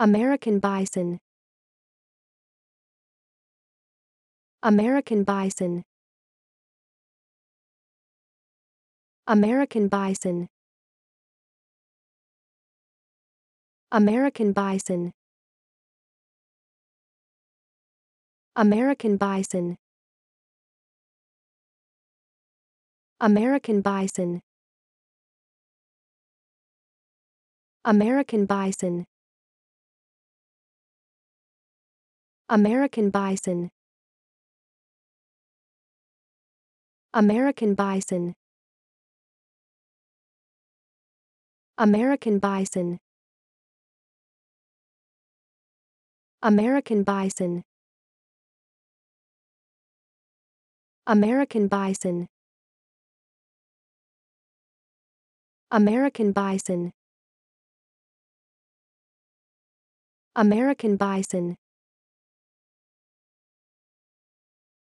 American bison American bison American bison American bison American bison American bison American bison American bison American bison American bison American bison American bison American bison American bison